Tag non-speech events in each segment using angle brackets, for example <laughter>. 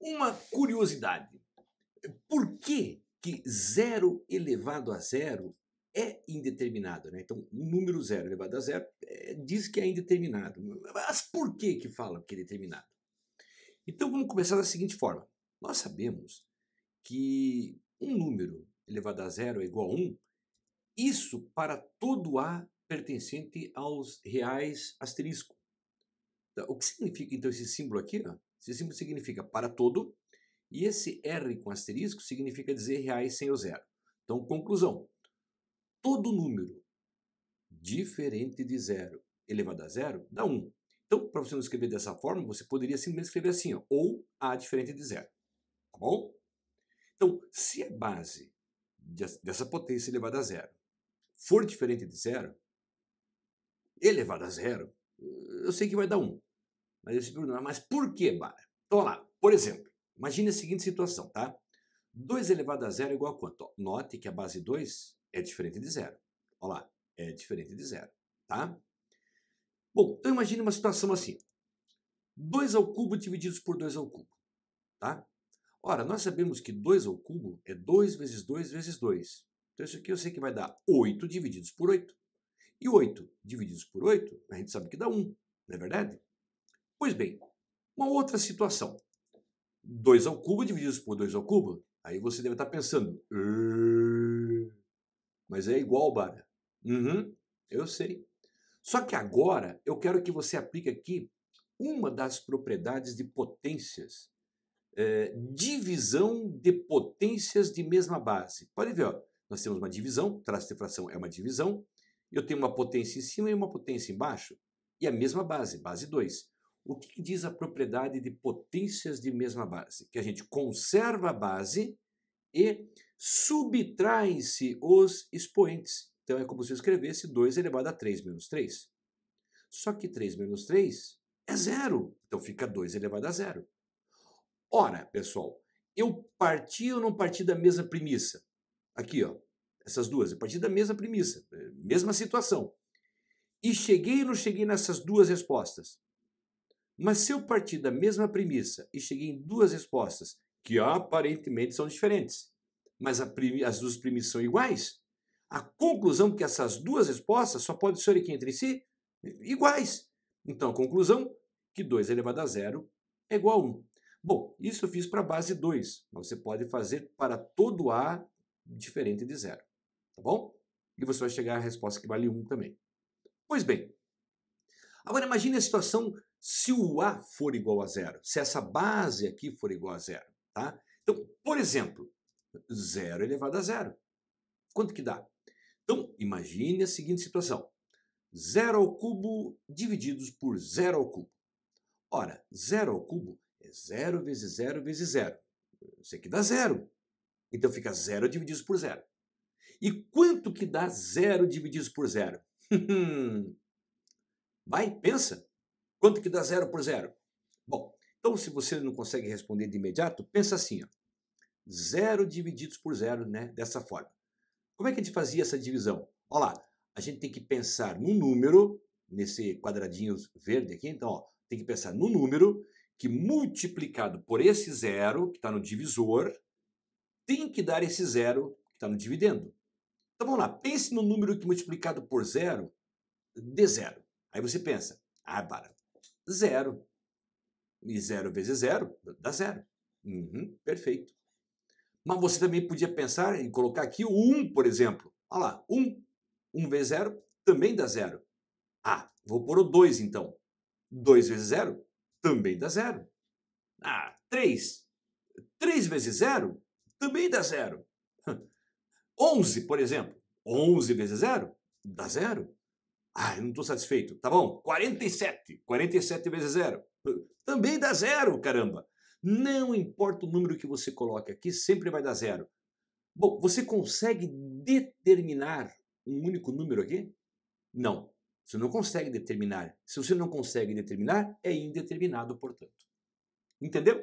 Uma curiosidade. Por que, que zero elevado a zero é indeterminado? Né? Então, o número zero elevado a zero é, diz que é indeterminado. Mas por que, que fala que é determinado? Então, vamos começar da seguinte forma. Nós sabemos que um número elevado a zero é igual a 1, um, isso para todo A pertencente aos reais asterisco. Então, o que significa, então, esse símbolo aqui? Esse símbolo significa para todo, e esse R com asterisco significa dizer reais sem o zero. Então, conclusão: todo número diferente de zero elevado a zero dá 1. Um. Então, para você não escrever dessa forma, você poderia simplesmente escrever assim, ó, ou A diferente de zero. Tá bom? Então, se a base dessa potência elevada a zero for diferente de zero, elevada a zero, eu sei que vai dar 1. Um. Mas eu se Bruno, mas por que, Bara? Então, lá, por exemplo, imagine a seguinte situação, tá? 2 elevado a zero é igual a quanto? note que a base 2 é diferente de zero. Olha lá, é diferente de zero, tá? Bom, então imagine uma situação assim. 2 ao cubo divididos por 2 ao cubo, tá? Ora, nós sabemos que 2 ao cubo é 2 vezes 2 vezes 2. Então isso aqui eu sei que vai dar 8 divididos por 8. E 8 divididos por 8, a gente sabe que dá 1, não é verdade? Pois bem, uma outra situação. 2 ao cubo divididos por 2 ao cubo, aí você deve estar pensando, mas é igual, Bara. Uhum, eu sei. Só que agora eu quero que você aplique aqui uma das propriedades de potências. É, divisão de potências de mesma base. Pode ver, ó, nós temos uma divisão, traço de fração é uma divisão, eu tenho uma potência em cima e uma potência embaixo, e a mesma base, base 2. O que, diz a propriedade de potências de mesma base? Que a gente conserva a base e subtraem-se os expoentes. Então é como se eu escrevesse 2 elevado a 3 menos 3. Só que 3 menos 3 é zero. Então fica 2 elevado a zero. Ora, pessoal, eu parti ou não parti da mesma premissa? Aqui, ó, essas duas, eu parti da mesma premissa, mesma situação. E cheguei ou não cheguei nessas duas respostas? Mas se eu partir da mesma premissa e cheguei em duas respostas que aparentemente são diferentes, mas as duas premissas são iguais, a conclusão que essas duas respostas só podem ser aqui entre si iguais. Então, a conclusão que 2 elevado a zero é igual a 1. Bom, isso eu fiz para a base 2, mas você pode fazer para todo A diferente de zero, tá bom? E você vai chegar à resposta que vale 1 também. Pois bem, agora imagine a situação se o A for igual a zero, se essa base aqui for igual a zero, tá? Então, por exemplo, zero elevado a zero. Quanto que dá? Então, imagine a seguinte situação. Zero ao cubo divididos por zero ao cubo. Ora, zero ao cubo é zero vezes zero vezes zero. Isso aqui dá zero. Então fica zero dividido por zero. E quanto que dá zero dividido por zero? <laughs> Vai, pensa. Quanto que dá zero por zero? Bom, então se você não consegue responder de imediato, pensa assim, ó, zero divididos por zero, né? Dessa forma. Como é que a gente fazia essa divisão? Olha lá, a gente tem que pensar no número, nesse quadradinho verde aqui, então, ó, tem que pensar no número que multiplicado por esse zero que está no divisor, tem que dar esse zero que está no dividendo. Então vamos lá, pense no número que multiplicado por zero, dê zero. Aí você pensa, ah, para, zero. E zero vezes zero dá zero. Uhum, perfeito. Mas você também podia pensar em colocar aqui o 1, um, por exemplo. Olha lá, 1. Um. 1 um vezes 0 também dá zero. Ah, vou pôr o 2 então. 2 vezes 0 também dá zero. Ah, 3. 3 vezes 0 também dá zero. 11, <laughs> por exemplo. 11 vezes 0 dá zero. Ah, eu não estou satisfeito. Tá bom, 47. 47 vezes zero. Também dá zero, caramba. Não importa o número que você coloque aqui, sempre vai dar zero. Bom, você consegue determinar um único número aqui? Não. Você não consegue determinar. Se você não consegue determinar, é indeterminado, portanto. Entendeu?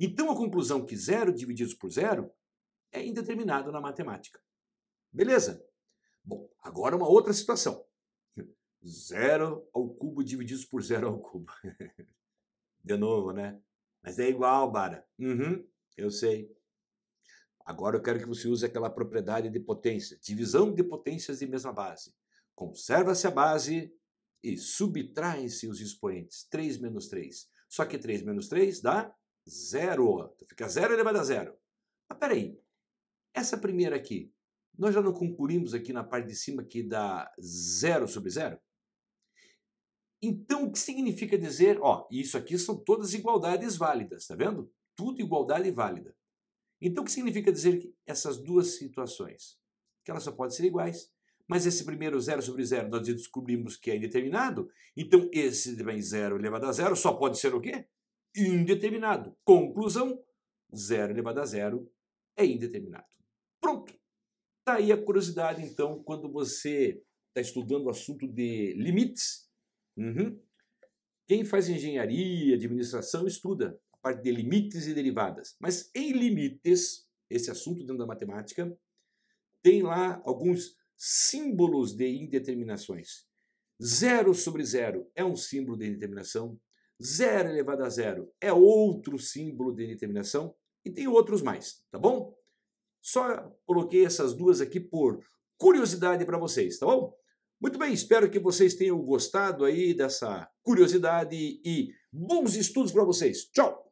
Então a conclusão que zero dividido por zero é indeterminado na matemática. Beleza? Bom, agora uma outra situação zero ao cubo dividido por zero ao cubo. <laughs> De novo, né? Mas é igual, Bara. Uhum, eu sei. Agora eu quero que você use aquela propriedade de potência, divisão de potências de mesma base. Conserva-se a base e subtraem-se os expoentes. 3 menos 3. Só que 3 menos 3 dá zero. Então fica zero elevado a zero. Mas peraí, essa primeira aqui, nós já não concluímos aqui na parte de cima que dá zero sobre zero. Então, o que significa dizer, ó, isso aqui são todas igualdades válidas, tá vendo? Tudo igualdade válida. Então, o que significa dizer que essas duas situações? Que elas só podem ser iguais. Mas esse primeiro zero sobre zero nós descobrimos que é indeterminado. Então, esse também zero elevado a zero só pode ser o quê? Indeterminado. Conclusão, zero elevado a zero é indeterminado. Pronto. Tá aí a curiosidade, então, quando você está estudando o assunto de limites, Uhum. Quem faz engenharia, administração, estuda a parte de limites e derivadas. Mas em limites, esse assunto dentro da matemática, tem lá alguns símbolos de indeterminações. Zero sobre zero é um símbolo de indeterminação. Zero elevado a zero é outro símbolo de indeterminação. E tem outros mais, tá bom? Só coloquei essas duas aqui por curiosidade para vocês, tá bom? Muito bem, espero que vocês tenham gostado aí dessa curiosidade e bons estudos para vocês. Tchau!